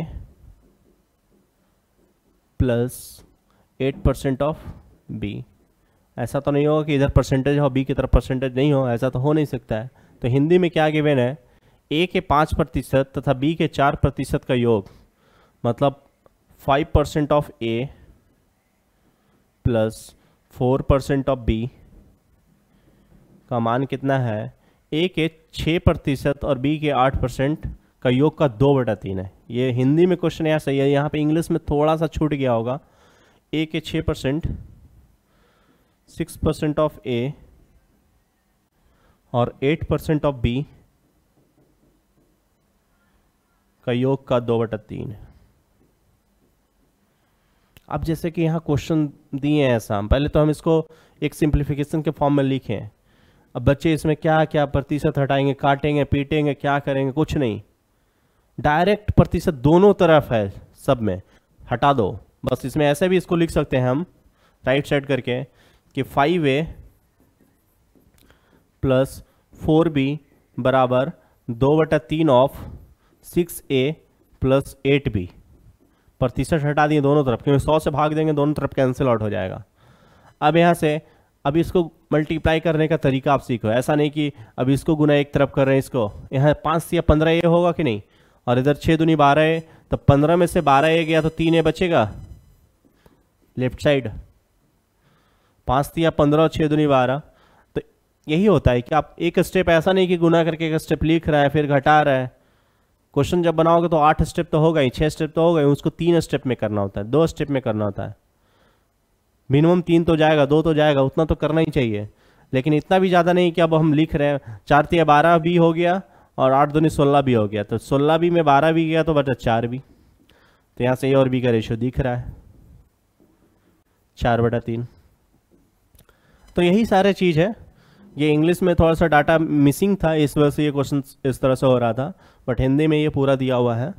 plus eight percent of B ऐसा तो नहीं होगा कि इधर परसेंटेज हो बी की तरफ परसेंटेज नहीं हो ऐसा तो हो नहीं सकता है तो हिंदी में क्या गिवेन है ए के पाँच प्रतिशत तथा बी के चार प्रतिशत का योग मतलब five percent of A plus four percent of B का मान कितना है ए के छः प्रतिशत और बी के आठ परसेंट का योग का दो बटा तीन है ये हिंदी में क्वेश्चन यहाँ सही है यहाँ पे इंग्लिश में थोड़ा सा छूट गया होगा ए के छः percent six percent of A और एट परसेंट ऑफ बी का योग का दो बटा तीन अब जैसे कि यहाँ क्वेश्चन दिए हैं ऐसा पहले तो हम इसको एक सिंप्लीफिकेशन के फॉर्म में लिखे हैं अब बच्चे इसमें क्या क्या प्रतिशत हटाएंगे काटेंगे पीटेंगे क्या करेंगे कुछ नहीं डायरेक्ट प्रतिशत दोनों तरफ है सब में हटा दो बस इसमें ऐसे भी इसको लिख सकते हैं हम राइट साइड करके कि five A plus four B बराबर दो बटा तीन of six A plus eight B प्रतिशत हटा दिए दोनों तरफ क्योंकि सौ से भाग देंगे दोनों तरफ कैंसिल आउट हो जाएगा अब यहाँ से अब इसको मल्टीप्लाई करने का तरीका आप सीखो ऐसा नहीं कि अब इसको गुना एक तरफ कर रहे हैं इसको यहाँ पाँच से या पंद्रह ए होगा कि नहीं और इधर छः दुनी बारह ए तो पंद्रह में से बारह ए गया तो तीन ए बचेगा लेफ्ट साइड पाँच या पंद्रह और छः दूनी बारह तो यही होता है कि आप एक स्टेप ऐसा नहीं कि गुना करके एक स्टेप लिख रहा है फिर घटा रहा है क्वेश्चन जब बनाओगे तो आठ स्टेप तो हो गए छः स्टेप तो हो गए उसको तीन स्टेप में करना होता है दो स्टेप में करना होता है मिनिमम तीन तो जाएगा दो तो जाएगा उतना तो करना ही चाहिए लेकिन इतना भी ज़्यादा नहीं कि अब हम लिख रहे हैं चार तीन तो बारह भी हो गया और आठ दूनी सोलह भी हो गया तो सोलह भी में बारह भी गया तो बचा चार भी तो यहाँ से ए और बी का रेशो दिख रहा है चार बटा तीन तो यही सारे चीज़ है ये इंग्लिश में थोड़ा सा डाटा मिसिंग था इस वजह से ये क्वेश्चन इस तरह से हो रहा था बट हिंदी में ये पूरा दिया हुआ है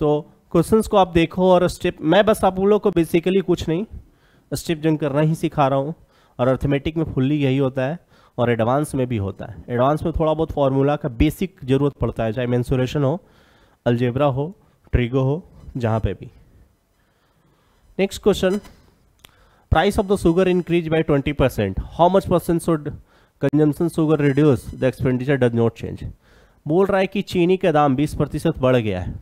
तो क्वेश्चंस को आप देखो और स्टेप मैं बस आप लोग को बेसिकली कुछ नहीं स्टेप जंग करना ही सिखा रहा हूँ और अर्थमेटिक में फुल्ली यही होता है और एडवांस में भी होता है एडवांस में थोड़ा बहुत फार्मूला का बेसिक ज़रूरत पड़ता है चाहे मैंसुरेशन हो अलजेबरा हो ट्रिगो हो जहाँ पे भी next question price of the sugar increase by 20%, how much percent should consumption sugar reduce the expenditure does not change बोल रहा है कि चीनी का दाम 20 प्रतिशत बढ़ गया है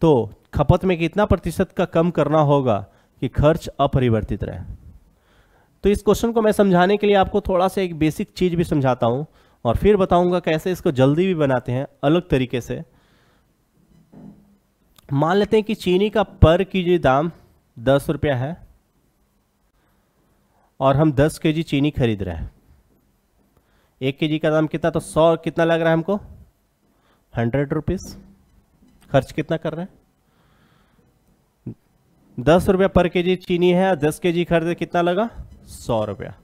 तो खपत में कितना प्रतिशत का कम करना होगा कि खर्च अपरिवर्तित रहे तो इस क्वेश्चन को मैं समझाने के लिए आपको थोड़ा सा एक बेसिक चीज़ भी समझाता हूँ और फिर बताऊँगा कैसे इसको जल्दी भी बनाते हैं अलग तरीके से मान लेते हैं कि चीनी का पर की जी दाम दस रुपया है और हम दस के जी चीनी खरीद रहे हैं एक के जी का दाम कितना तो सौ कितना लग रहा है हमको हंड्रेड रुपीज़ खर्च कितना कर रहे हैं दस रुपया पर के जी चीनी है दस के जी खरीदे कितना लगा सौ रुपया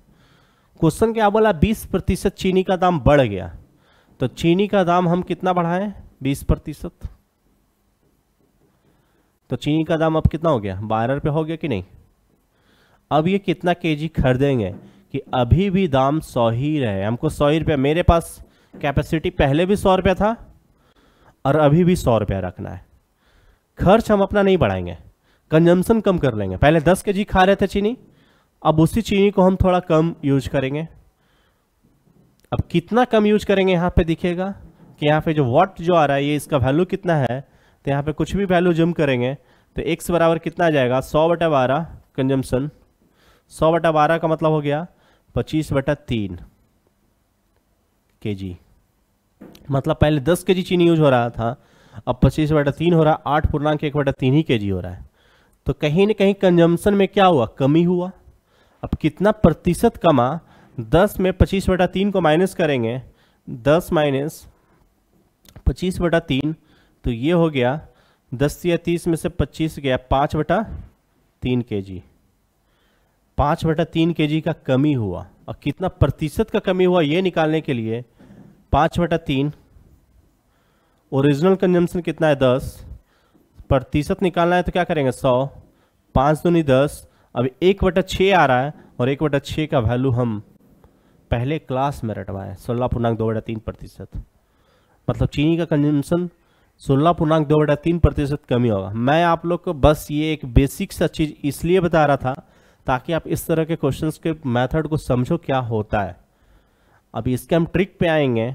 क्वेश्चन क्या बोला बीस प्रतिशत चीनी का दाम बढ़ गया तो चीनी का दाम हम कितना बढ़ाएं बीस प्रतिशत तो चीनी का दाम अब कितना हो गया बारह रुपये हो गया कि नहीं अब ये कितना के जी खरीदेंगे कि अभी भी दाम सौ ही रहे हमको सौ ही रुपया मेरे पास कैपेसिटी पहले भी सौ रुपया था और अभी भी सौ रुपया रखना है खर्च हम अपना नहीं बढ़ाएंगे कंजम्पशन कम कर लेंगे पहले दस के जी खा रहे थे चीनी अब उसी चीनी को हम थोड़ा कम यूज करेंगे अब कितना कम यूज करेंगे यहाँ पे दिखेगा कि यहाँ पे जो वॉट जो आ रहा है ये इसका वैल्यू कितना है तो यहाँ पे कुछ भी वैल्यू जम करेंगे तो x बराबर कितना जाएगा सौ बटा बारह कंजम्पन सौ बटा बारह का मतलब हो गया पच्चीस बटा तीन के जी मतलब पहले दस के जी चीनी यूज हो रहा था अब पच्चीस बटा तीन हो रहा है आठ पूर्णांक एक बटा तीन ही के जी हो रहा है तो कहीं ना कहीं कंजम्पशन में क्या हुआ कमी हुआ अब कितना प्रतिशत कमा दस में पच्चीस बटा तीन को माइनस करेंगे दस माइनस पच्चीस बटा तीन तो ये हो गया दस या तीस में से पच्चीस गया पाँच बटा तीन के जी पाँच बटा तीन के जी का कमी हुआ और कितना प्रतिशत का कमी हुआ ये निकालने के लिए पाँच बटा तीन ओरिजिनल कंजम्पन कितना है दस प्रतिशत निकालना है तो क्या करेंगे सौ पाँच दूनी दस अब एक बटा छः आ रहा है और एक बटा छः का वैल्यू हम पहले क्लास में रटवाएं सोलह पूर्णांक दो बटा तीन प्रतिशत मतलब चीनी का कंजम्पन सोलह पूर्णांक दो बटा तीन प्रतिशत कमी होगा मैं आप लोग को बस ये एक बेसिक सा चीज़ इसलिए बता रहा था ताकि आप इस तरह के क्वेश्चन के मैथड को समझो क्या होता है अभी इसके हम ट्रिक पे आएंगे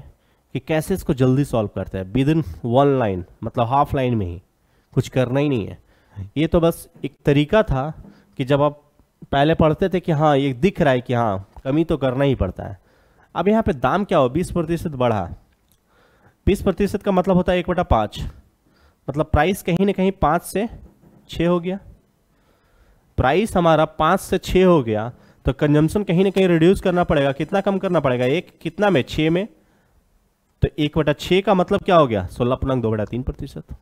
कि कैसे इसको जल्दी सॉल्व करते हैं विद इन वन लाइन मतलब हाफ लाइन में ही कुछ करना ही नहीं है ये तो बस एक तरीका था कि जब आप पहले पढ़ते थे कि हाँ ये दिख रहा है कि हाँ कमी तो करना ही पड़ता है अब यहाँ पे दाम क्या हो बीस प्रतिशत बढ़ा बीस प्रतिशत का मतलब होता है एक बटा पाँच मतलब प्राइस कहीं ना कहीं पाँच से छः हो गया प्राइस हमारा पाँच से छः हो गया तो कंजम्पन कहीं ना कहीं रिड्यूस करना पड़ेगा कितना कम करना पड़ेगा एक कितना में छः में तो एक बटा छः का मतलब क्या हो गया सोलह पूर्णांक दो बटा तीन प्रतिशत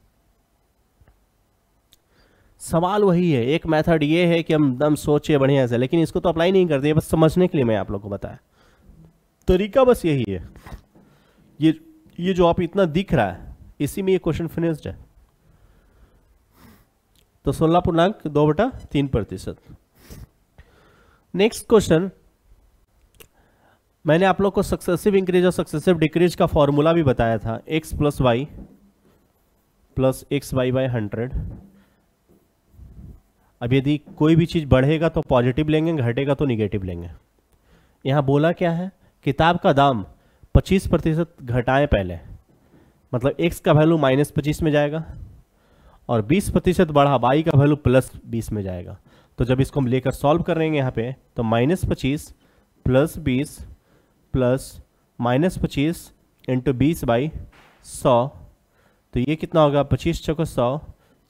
सवाल वही है एक मेथड ये है कि हम दम सोचे बढ़िया से लेकिन इसको तो अप्लाई नहीं करते बस समझने के लिए मैं आप लोग को बताया तरीका बस यही है ये ये जो आप इतना दिख रहा है इसी में ये क्वेश्चन फिनिश्ड है तो सोलह पूर्णांक दो बटा तीन प्रतिशत नेक्स्ट क्वेश्चन मैंने आप लोग को सक्सेसिव इंक्रीज और सक्सेसिव डिक्रीज का फॉर्मूला भी बताया था X plus Y plus X Y by hundred अब यदि कोई भी चीज़ बढ़ेगा तो पॉजिटिव लेंगे घटेगा तो निगेटिव लेंगे यहां बोला क्या है किताब का दाम पच्चीस प्रतिशत घटाएँ पहले मतलब एक्स का वैल्यू माइनस पच्चीस में जाएगा और बीस प्रतिशत बढ़ा वाई का वैल्यू प्लस बीस में जाएगा तो जब इसको हम लेकर सॉल्व कर यहाँ पे तो माइनस पच्चीस प्लस बीस प्लस माइनस पच्चीस इंटू बीस बाई सौ तो ये कितना होगा पच्चीस चौको सौ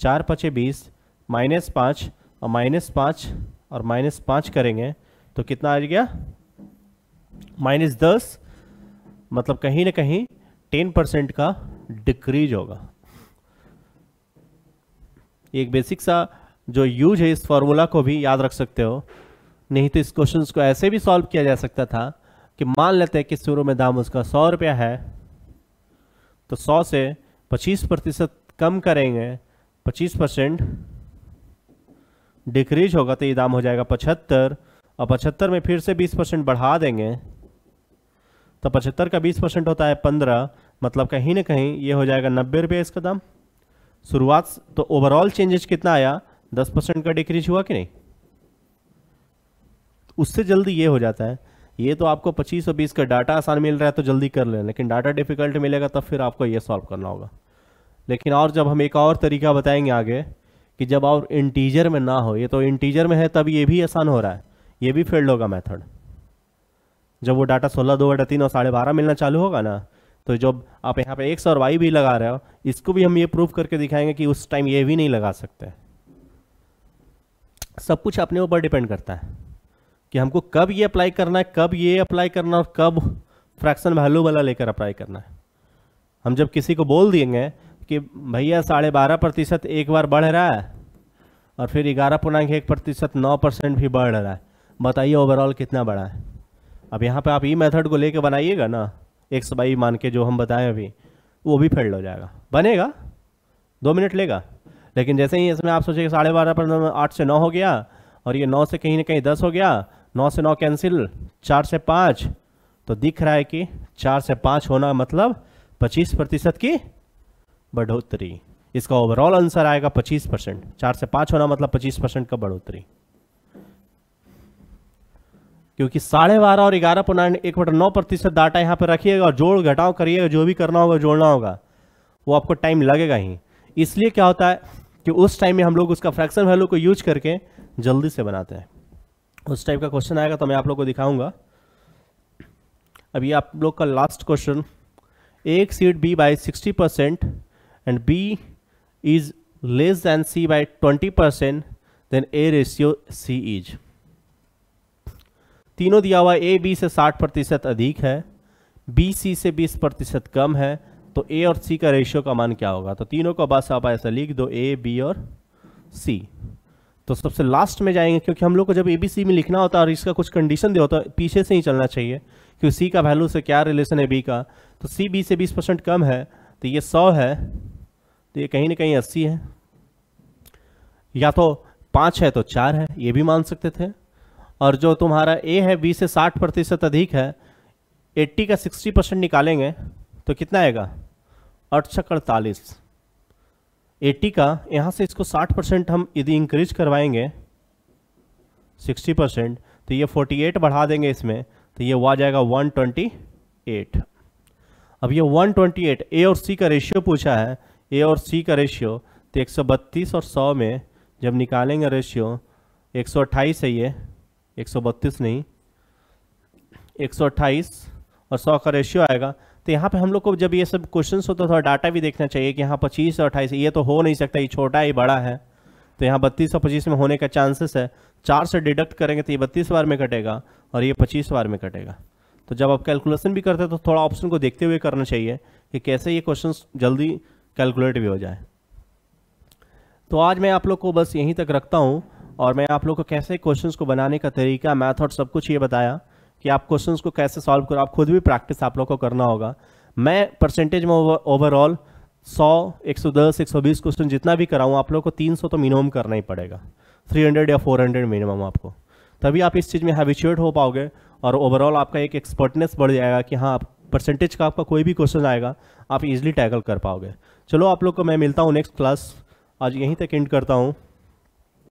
चार पचे बीस माइनस पाँच और माइनस पाँच और माइनस पाँच करेंगे तो कितना आ गया माइनस दस मतलब कहीं ना कहीं टेन परसेंट का डिक्रीज होगा एक बेसिक सा जो यूज है इस फॉर्मूला को भी याद रख सकते हो नहीं तो इस क्वेश्चन को ऐसे भी सॉल्व किया जा सकता था कि मान लेते हैं कि शुरू में दाम उसका सौ रुपया है तो सौ से पच्चीस प्रतिशत कम करेंगे पच्चीस परसेंट डिक्रीज होगा तो ये दाम हो जाएगा पचहत्तर और पचहत्तर में फिर से बीस परसेंट बढ़ा देंगे तो पचहत्तर का बीस परसेंट होता है पंद्रह मतलब कहीं ना कहीं ये हो जाएगा नब्बे रुपये इसका दाम शुरुआत तो ओवरऑल चेंजेस कितना आया दस परसेंट का डिक्रीज हुआ कि नहीं उससे जल्दी ये हो जाता है ये तो आपको पच्चीस और बीस का डाटा आसान मिल रहा है तो जल्दी कर लें लेकिन डाटा डिफिकल्ट मिलेगा तब फिर आपको ये सॉल्व करना होगा लेकिन और जब हम एक और तरीका बताएंगे आगे कि जब और इंटीजर में ना हो ये तो इंटीजर में है तब ये भी आसान हो रहा है ये भी फेल्ड होगा मेथड जब वो डाटा सोलह दो बटा तीन और साढ़े बारह मिलना चालू होगा ना तो जब आप यहाँ पे एक्स और वाई भी लगा रहे हो इसको भी हम ये प्रूव करके दिखाएंगे कि उस टाइम ये भी नहीं लगा सकते सब कुछ अपने ऊपर डिपेंड करता है कि हमको कब ये अप्लाई करना है कब ये अप्लाई करना और कब फ्रैक्शन वैल्यू वाला लेकर अप्लाई करना है हम जब किसी को बोल देंगे कि भैया साढ़े बारह प्रतिशत एक बार बढ़ रहा है और फिर ग्यारह पूर्णांक एक प्रतिशत नौ परसेंट भी बढ़ रहा है बताइए ओवरऑल कितना बढ़ा है अब यहाँ पे आप ई e मेथड को लेके बनाइएगा ना एक्स बाई e मान के जो हम बताएं अभी वो भी फेल्ड हो जाएगा बनेगा दो मिनट लेगा लेकिन जैसे ही इसमें आप सोचिए साढ़े बारह पर आठ से नौ हो गया और ये नौ से कहीं ना कहीं दस हो गया नौ से नौ कैंसिल चार से पाँच तो दिख रहा है कि चार से पाँच होना मतलब पच्चीस प्रतिशत की बढ़ोतरी इसका ओवरऑल आंसर आएगा पच्चीस परसेंट चार से पाँच होना मतलब पच्चीस परसेंट का बढ़ोतरी क्योंकि साढ़े बारह और ग्यारह पॉइंट एक बटा नौ प्रतिशत डाटा यहाँ पर रखिएगा और जोड़ घटाव करिएगा जो भी करना होगा जोड़ना होगा वो आपको टाइम लगेगा ही इसलिए क्या होता है कि उस टाइम में हम लोग उसका फ्रैक्शन वैल्यू को यूज करके जल्दी से बनाते हैं उस टाइप का क्वेश्चन आएगा तो मैं आप लोग को दिखाऊंगा अभी आप लोग का last question exceed B by sixty percent and B is less than C by twenty percent then A ratio C is तीनों दिया हुआ ए बी से 60 प्रतिशत अधिक है बी सी से 20 प्रतिशत कम है तो ए और सी का रेशियो का मान क्या होगा तो तीनों का बस आप ऐसा लिख दो ए बी और सी तो सबसे लास्ट में जाएंगे क्योंकि हम लोग को जब ए बी सी में लिखना होता है और इसका कुछ कंडीशन दिया होता है पीछे से ही चलना चाहिए क्योंकि सी का वैल्यू से क्या रिलेशन है बी का तो सी बी से बीस परसेंट कम है तो ये सौ है तो ये कहीं ना कहीं अस्सी है या तो पाँच है तो चार है ये भी मान सकते थे और जो तुम्हारा ए है बी से साठ प्रतिशत अधिक है एट्टी का सिक्सटी परसेंट निकालेंगे तो कितना आएगा अड़सठ अड़तालीस एट्टी का यहाँ से इसको साठ परसेंट हम यदि इंक्रीज करवाएंगे सिक्सटी परसेंट तो ये फोर्टी एट बढ़ा देंगे इसमें तो ये आ जाएगा वन ट्वेंटी एट अब ये वन ट्वेंटी एट ए और सी का रेशियो पूछा है ए और सी का रेशियो तो एक सौ बत्तीस और सौ में जब निकालेंगे रेशियो एक सौ अट्ठाईस है ये एक नहीं एक और 100 का रेशियो आएगा तो यहाँ पे हम लोग को जब ये सब क्वेश्चन हो तो थोड़ा डाटा भी देखना चाहिए कि यहाँ पच्चीस और अट्ठाईस ये तो हो नहीं सकता ये छोटा है ये बड़ा है तो यहाँ बत्तीस और पच्चीस में होने का चांसेस है चार से डिडक्ट करेंगे तो ये बत्तीस बार में कटेगा और ये पच्चीस बार में कटेगा तो जब आप कैलकुलेशन भी करते हैं तो थोड़ा ऑप्शन को देखते हुए करना चाहिए कि कैसे ये क्वेश्चन जल्दी कैलकुलेट भी हो जाए तो आज मैं आप लोग को बस यहीं तक रखता हूँ और मैं आप लोग को कैसे क्वेश्चंस को बनाने का तरीका मैथड सब कुछ ये बताया कि आप क्वेश्चंस को कैसे सॉल्व करो आप खुद भी प्रैक्टिस आप लोग को करना होगा मैं परसेंटेज में ओवरऑल सौ एक सौ दस एक सौ बीस क्वेश्चन जितना भी कराऊँ आप लोग को तीन सौ तो मिनिमम करना ही पड़ेगा थ्री हंड्रेड या फोर हंड्रेड मिनिमम आपको तभी आप इस चीज़ में हैबिचुएट हो पाओगे और ओवरऑल आपका एक एक्सपर्टनेस बढ़ जाएगा कि हाँ आप परसेंटेज का आपका कोई भी क्वेश्चन आएगा आप इजीली टैकल कर पाओगे चलो आप लोग को मैं मिलता हूँ नेक्स्ट क्लास आज यहीं तक एंड करता हूँ